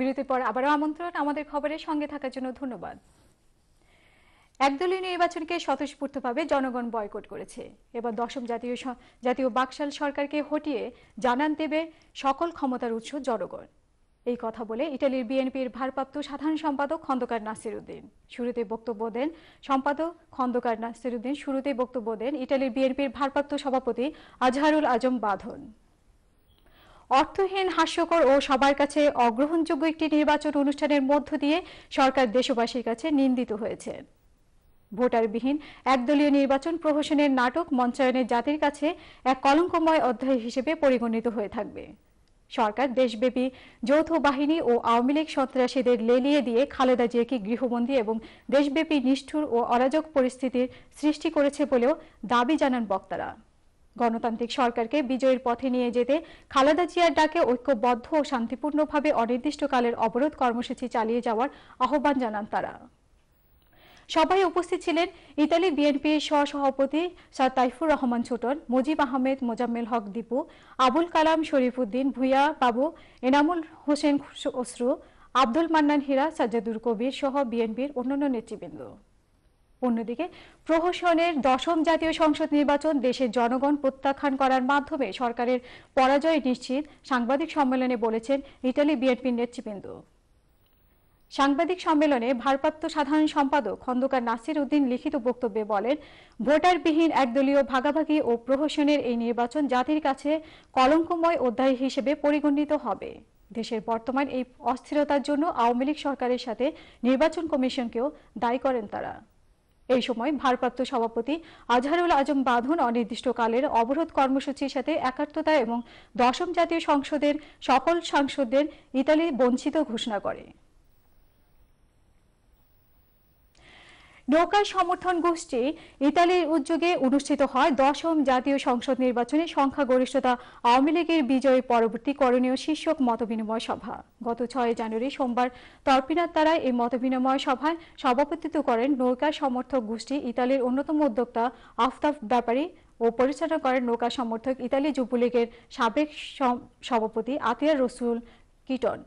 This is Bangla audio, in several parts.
বিরতির পর আবারও আমন্ত্রণ আমাদের খবরের সঙ্গে থাকার জন্য ধন্যবাদ একদলীয় নির্বাচনকে স্বতঃস্ফূর্তভাবে জনগণ বয়কট করেছে এবার দশম জাতীয় জাতীয় বাকশাল সরকারকে হটিয়ে জানান দেবে সকল ক্ষমতার উৎস জনগণ এই কথা বলে ইটালির বিএনপির ভারপ্রাপ্ত সাধারণ সম্পাদক খন্দকার নাসিরুদ্দিন শুরুতে বক্তব্য দেন সম্পাদক খন্দকার নাসিরুদ্দিন শুরুতে বক্তব্য দেন ইটালির বিএনপির ভারপ্রাপ্ত সভাপতি আজহারুল আজম বাঁধন অর্থহীন হাস্যকর ও সবার কাছে অগ্রহণযোগ্য একটি নির্বাচন অনুষ্ঠানের মধ্য দিয়ে সরকার দেশবাসীর কাছে নিন্দিত হয়েছে ভোটারবিহীন একদলীয় নির্বাচন প্রহসনের নাটক মঞ্চায়নের জাতির কাছে এক কলঙ্কময় অধ্যায় হিসেবে পরিগণিত হয়ে থাকবে সরকার দেশব্যাপী যৌথ বাহিনী ও আওয়ামী লীগ সন্ত্রাসীদের লেলিয়ে দিয়ে খালেদা জিয়াকে গৃহবন্দী এবং দেশব্যাপী নিষ্ঠুর ও অরাজক পরিস্থিতির সৃষ্টি করেছে বলেও দাবি জানান বক্তারা গণতান্ত্রিক সরকারকে বিজয়ের পথে নিয়ে যেতে খালেদা জিয়ার ডাকে ঐক্যবদ্ধ ও শান্তিপূর্ণভাবে অনির্দিষ্টকালের অবরোধ কর্মসূচি চালিয়ে যাওয়ার আহ্বান জানান তারা সবাই উপস্থিত ছিলেন ইতালি বিএনপির সহসভাপতি স্যার তাইফুর রহমান ছোটন মুজিব আহমেদ মোজাম্মেল হক দীপু আবুল কালাম শরীফউদ্দিন ভূঁয়া বাবু এনামুল হোসেন অশ্রু আব্দুল মান্নান হীরা সাজ্জাদুর কবির সহ বিএনপির অন্যান্য নেতৃবৃন্দ অন্যদিকে প্রহসনের দশম জাতীয় সংসদ নির্বাচন দেশের জনগণ প্রত্যাখ্যান করার মাধ্যমে সরকারের পরাজয় নিশ্চিত সাংবাদিক সম্মেলনে বলেছেন ইটালি বিএনপির নেতৃবৃন্দ সাংবাদিক সম্মেলনে ভারপ্রাপ্ত সাধারণ সম্পাদক খন্দকার নাসির উদ্দিন লিখিত বক্তব্যে বলেন ভোটারবিহীন একদলীয় ভাগাভাগি ও প্রহসনের এই নির্বাচন জাতির কাছে কলঙ্কময় অধ্যায় হিসেবে পরিগণিত হবে দেশের বর্তমান এই অস্থিরতার জন্য আওয়ামী লীগ সরকারের সাথে নির্বাচন কমিশনকেও দায়ী করেন তারা এই সময় ভারপ্রাপ্ত সভাপতি আজহারুল আজম বাঁধন অনির্দিষ্টকালের অবরোধ কর্মসূচির সাথে একাত্মতা এবং দশম জাতীয় সংসদের সকল সাংসদদের ইতালি বঞ্চিত ঘোষণা করে নৌকা সমর্থন গোষ্ঠী ইতালির উদ্যোগে অনুষ্ঠিত হয় দশম জাতীয় সংসদ নির্বাচনে সংখ্যাগরিষ্ঠতা আওয়ামী লীগের বিজয়ী পরবর্তী করণীয় শীর্ষক মতবিনিময় সভা গত ছয় জানুয়ারি সোমবার তর্পিনার দ্বারা এই মতবিনিময় সভায় সভাপতিত্ব করেন নৌকা সমর্থক গোষ্ঠী ইতালির অন্যতম উদ্যোক্তা আফতাব ব্যাপারী ও পরিচালনা করেন নৌকা সমর্থক ইতালি যুবলীগের সাবেক সভাপতি আতিয়া রসুল কিটন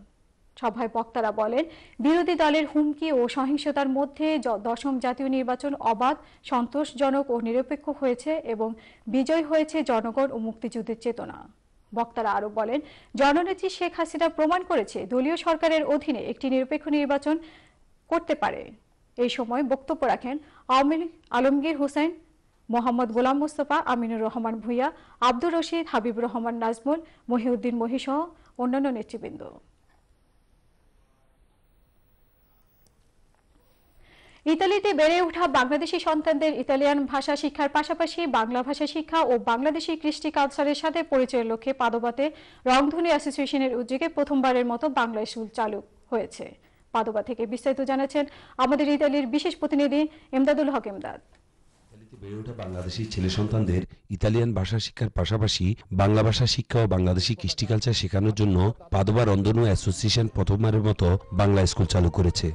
সভায় বক্তারা বলেন বিরোধী দলের হুমকি ও সহিংসতার মধ্যে দশম জাতীয় নির্বাচন অবাধ সন্তোষজনক ও নিরপেক্ষ হয়েছে এবং বিজয় হয়েছে জনগণ ও মুক্তিযুদ্ধের চেতনা বক্তারা আরো বলেন জননেত্রী শেখ হাসিনা প্রমাণ করেছে দলীয় সরকারের অধীনে একটি নিরপেক্ষ নির্বাচন করতে পারে এই সময় বক্তব্য রাখেন আওয়ামী আলমগীর হোসেন মোহাম্মদ গোলাম মোস্তফা আমিনুর রহমান ভূঁইয়া আব্দুর রশিদ হাবিব রহমান নাজমুল মহিউদ্দিন মহিসহ অন্যান্য নেতৃবৃন্দ ইতালিতে বেড়ে ওঠা বাংলাদেশি সন্তানদের ইতালিয়ান ভাষা শিক্ষার পাশাপাশি বাংলা ভাষা শিক্ষা ও বাংলাদেশি কৃষ্টি কালচারের সাথে পরিচয়ের লক্ষ্যে পাদবাতে রংধনু অ্যাসোসিয়েশনের উদ্যোগে প্রথমবারের মতো বাংলা স্কুল চালু হয়েছে পাদোবা থেকে বিস্তারিত জানাচ্ছেন আমাদের ইতালির বিশেষ প্রতিনিধি এমদাদুল হক এমদাদ বেড়ে ওঠা বাংলাদেশি ছেলে সন্তানদের ইতালিয়ান ভাষা শিক্ষার পাশাপাশি বাংলা ভাষা শিক্ষা ও বাংলাদেশি কৃষ্টি কালচার শেখানোর জন্য পাদোবা রন্ধনু অ্যাসোসিয়েশন প্রথমবারের মতো বাংলা স্কুল চালু করেছে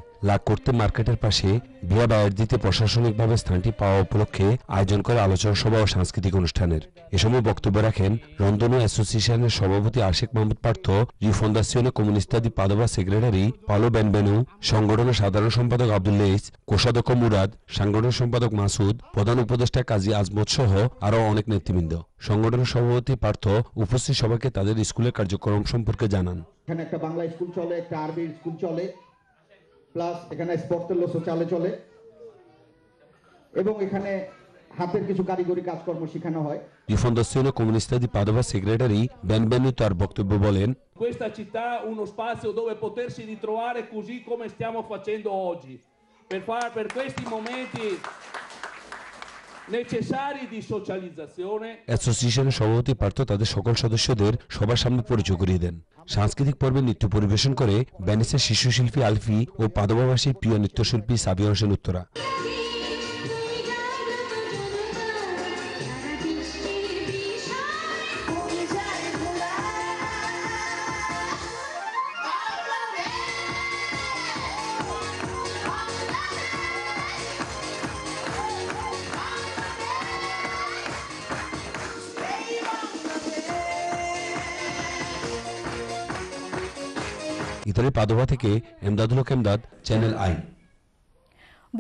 করতে মার্কেটের পাশে ভিয়া বায়ারদিতে প্রশাসনিকভাবে স্থানটি পাওয়া উপলক্ষে আয়োজন করে আলোচনা সভা ও সাংস্কৃতিক অনুষ্ঠানের এ সময় বক্তব্য রাখেন রন্ধন অ্যাসোসিয়েশনের সভাপতি আশেখ মাহমুদ পার্থ ইউ Fondazione Comunista di secretary Paolo বেনবেনু সংগঠনের সাধারণ সম্পাদক আবদুল্লেস কোষাধ্যক্ষ মুরাদ সাংগঠনিক সম্পাদক মাসুদ প্রধান উপদেষ্টা কাজী আজমত সহ আরও অনেক নেতৃবৃন্দ সংগঠনের সভাপতি পার্থ উপস্থিত সবাইকে তাদের স্কুলের কার্যক্রম সম্পর্কে জানান এখানে একটা বাংলা স্কুল চলে একটা আরবি স্কুল চলে প্লাস এখানে স্পটতেল্লসও চালে চলে এবং এখানে হাতের কিছু কারিগরি কাজকর্ম শেখানো হয় Il Fondazione Comunista di Padova Segretary benvenuto al বক্তব্য বলেন Questa città uno spazio dove potersi ritrovare così come stiamo facendo oggi. Per, far, per questi momenti অ্যাসোসিয়েশনের সভাপতি পার্থ তাদের সকল সদস্যদের সবার সামনে পরিচয় করিয়ে দেন সাংস্কৃতিক পর্বে নৃত্য পরিবেশন করে ব্যানিসের শিশু শিল্পী আলফি ও পাদবাবাসীর প্রিয় নৃত্যশিল্পী সাবিয়া হোসেন উত্তরা ইতালি পাদোভা থেকে এমদাদুল কেমদাদ চ্যানেল আই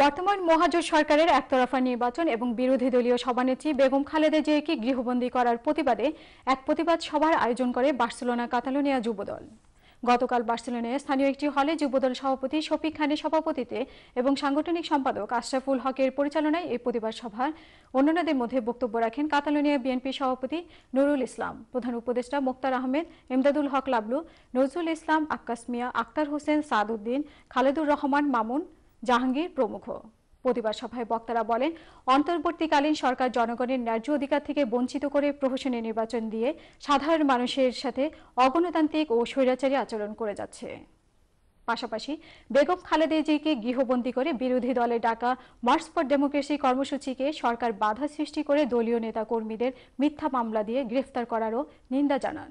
বর্তমান মহাজোট সরকারের একতরফা নির্বাচন এবং বিরোধী দলীয় সভানেত্রী বেগম খালেদা জিয়াকে গৃহবন্দী করার প্রতিবাদে এক প্রতিবাদ সভার আয়োজন করে বার্সেলোনা কাতালোনিয়া যুবদল গতকাল বার্সেলোনায় স্থানীয় একটি হলে যুবদল সভাপতি শফিক খানের সভাপতিতে এবং সাংগঠনিক সম্পাদক আশরাফুল হকের পরিচালনায় এই প্রতিবাদ সভার অন্যান্যদের মধ্যে বক্তব্য রাখেন কাতালোনিয়া বিএনপি সভাপতি নুরুল ইসলাম প্রধান উপদেষ্টা মোক্তার আহমেদ এমদাদুল হক লাবলু নজরুল ইসলাম আক্কাস মিয়া আক্তার হোসেন সাদউদ্দিন খালেদুর রহমান মামুন জাহাঙ্গীর প্রমুখ প্রতিবাদ সভায় বক্তারা বলেন অন্তর্বর্তীকালীন সরকার জনগণের ন্যায্য অধিকার থেকে বঞ্চিত করে প্রহসনের নির্বাচন দিয়ে সাধারণ মানুষের সাথে অগণতান্ত্রিক ও স্বৈরাচারী আচরণ করে যাচ্ছে পাশাপাশি বেগম খালেদাজিকে গৃহবন্দী করে বিরোধী দলে ডাকা মার্চ ফর ডেমোক্রেসি কর্মসূচিকে সরকার বাধা সৃষ্টি করে দলীয় নেতা কর্মীদের মিথ্যা মামলা দিয়ে গ্রেফতার করারও নিন্দা জানান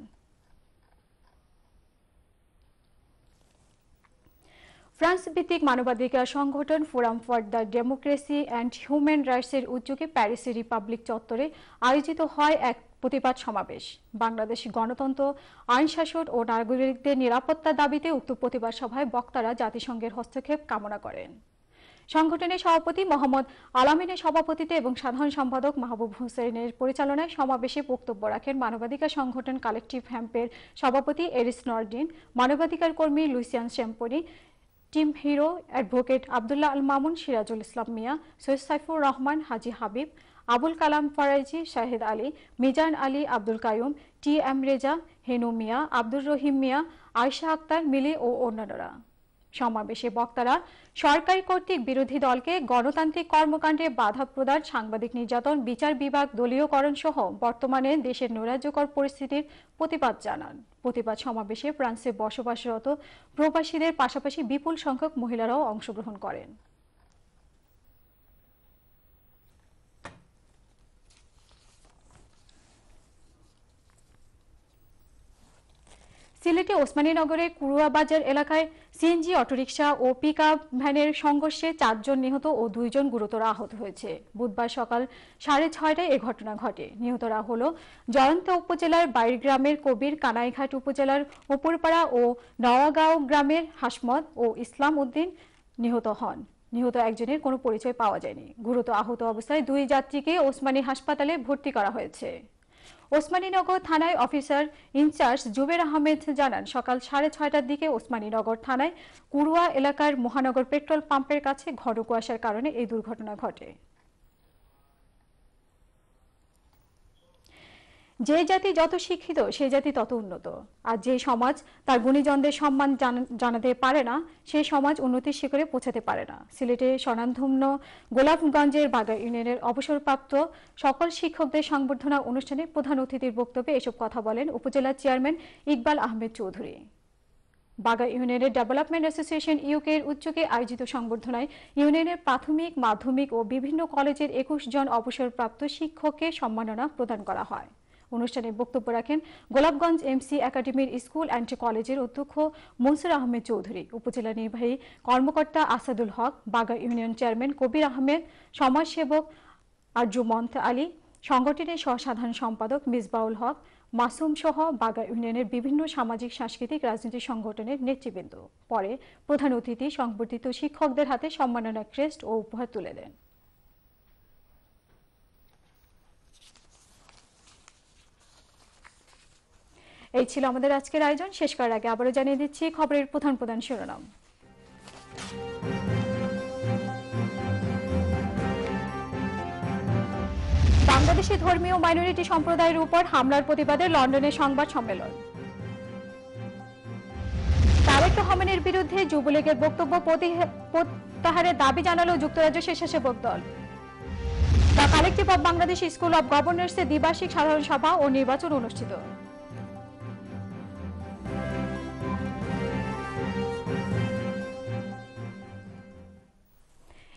ফ্রান্স ভিত্তিক মানবাধিকার সংগঠন forum for the democracy and human রাইটসের উদ্যোগে প্যারিসের রিপাবলিক চত্বরে আয়োজিত হয় এক প্রতিবাদ সমাবেশ বাংলাদেশ গণতন্ত্র আইন শাসন ও নাগরিকদের নিরাপত্তা দাবিতে উক্ত প্রতিবাদ সভায় বক্তারা জাতিসংঘের হস্তক্ষেপ কামনা করেন সংগঠনের সভাপতি মোহাম্মদ আলামিনের সভাপতিতে এবং সাধারণ সম্পাদক মাহবুব হুসেনের পরিচালনায় সমাবেশে বক্তব্য রাখেন মানবাধিকার সংগঠন কালেকটিভ হ্যাম্পের সভাপতি এরিস নর্ডিন মানবাধিকার কর্মী লুইসিয়ান শ্যাম্পনি টিম হিরো advocate Abdullah Al Mamun Sirajul Islam Mia Syed Saifur Rahman Haji Habib Abul Kalam Faraizi Shahed Ali Mizan Ali Abdul Kayum T M Reza Henu Mia Abdur Rahim Mia Ayesha Akter Mili ও অন্যান্যরা সমাবেশে বক্তারা সরকারি কর্তৃক বিরোধী দলকে গণতান্ত্রিক কর্মকাণ্ডে বাধা প্রদান সাংবাদিক নির্যাতন বিচার বিভাগ দলীয়করণ সহ বর্তমানে দেশের নৈরাজ্যকর পরিস্থিতির প্রতিবাদ জানান প্রতিবাদ সমাবেশে ফ্রান্সে বসবাসরত প্রবাসীদের পাশাপাশি বিপুল সংখ্যক মহিলারাও অংশগ্রহণ করেন সিলেটে ওসমানীনগরের কুরুয়া বাজার এলাকায় সিএনজি অটোরিকশা ও পিক আপ ভ্যানের সংঘর্ষে চারজন নিহত ও দুইজন গুরুতর আহত হয়েছে বুধবার সকাল সাড়ে ছয়টায় এ ঘটনা ঘটে নিহতরা হল জয়ন্ত উপজেলার বাইরগ্রামের কবির কানাইঘাট উপজেলার উপরপাড়া ও নওয়াগাঁও গ্রামের হাসমত ও ইসলাম উদ্দিন নিহত হন নিহত একজনের কোনো পরিচয় পাওয়া যায়নি গুরুতর আহত অবস্থায় দুই যাত্রীকে ওসমানী হাসপাতালে ভর্তি করা হয়েছে ওসমানীনগর থানায় অফিসার ইনচার্জ জুবের আহমেদ জানান সকাল সাড়ে ছয়টার দিকে ওসমানীনগর থানায় কুড়ুয়া এলাকার মহানগর পেট্রোল পাম্পের কাছে ঘন কুয়াশার কারণে এই দুর্ঘটনা ঘটে যে জাতি যত শিক্ষিত সে জাতি তত উন্নত আর যে সমাজ তার গুণীজনদের সম্মান জানাতে পারে না সে সমাজ উন্নতির শিখরে পৌঁছাতে পারে না সিলেটে স্বনামধন্য গোলাপগঞ্জের বাগা ইউনিয়নের অবসরপ্রাপ্ত সকল শিক্ষকদের সংবর্ধনা অনুষ্ঠানে প্রধান অতিথির বক্তব্যে এসব কথা বলেন উপজেলা চেয়ারম্যান ইকবাল আহমেদ চৌধুরী বাগা ইউনিয়নের ডেভেলপমেন্ট অ্যাসোসিয়েশন ইউকের উদ্যোগে আয়োজিত সংবর্ধনায় ইউনিয়নের প্রাথমিক মাধ্যমিক ও বিভিন্ন কলেজের একুশ জন অবসরপ্রাপ্ত শিক্ষককে সম্মাননা প্রদান করা হয় অনুষ্ঠানে বক্তব্য রাখেন গোলাপগঞ্জ এমসি একাডেমির স্কুল অ্যান্ড কলেজের অধ্যক্ষ মনসুর আহমেদ চৌধুরী উপজেলা নির্বাহী কর্মকর্তা আসাদুল হক বাগা ইউনিয়ন চেয়ারম্যান কবির আহমেদ সমাজসেবক আরজু মন্থ আলী সংগঠনের সহসাধারণ সম্পাদক মিসবাউল হক মাসুম সহ বাগা ইউনিয়নের বিভিন্ন সামাজিক সাংস্কৃতিক রাজনৈতিক সংগঠনের নেতৃবৃন্দ পরে প্রধান অতিথি সংবর্ধিত শিক্ষকদের হাতে সম্মাননা ক্রেস্ট ও উপহার তুলে দেন এই ছিল আমাদের আজকের আয়োজন শেষ করার আগে আবারও জানিয়ে দিচ্ছি খবরের প্রধান প্রধান শিরোনাম বাংলাদেশি ধর্মীয় মাইনরিটি সম্প্রদায়ের উপর হামলার প্রতিবাদে লন্ডনে সংবাদ সম্মেলন তারেক রহমানের বিরুদ্ধে যুবলীগের বক্তব্য প্রত্যাহারের দাবি জানালো যুক্তরাজ্য স্বেচ্ছাসেবক দল the collective of Bangladesh school of গভর্নেন্সে দ্বিবার্ষিক সাধারণ সভা ও নির্বাচন অনুষ্ঠিত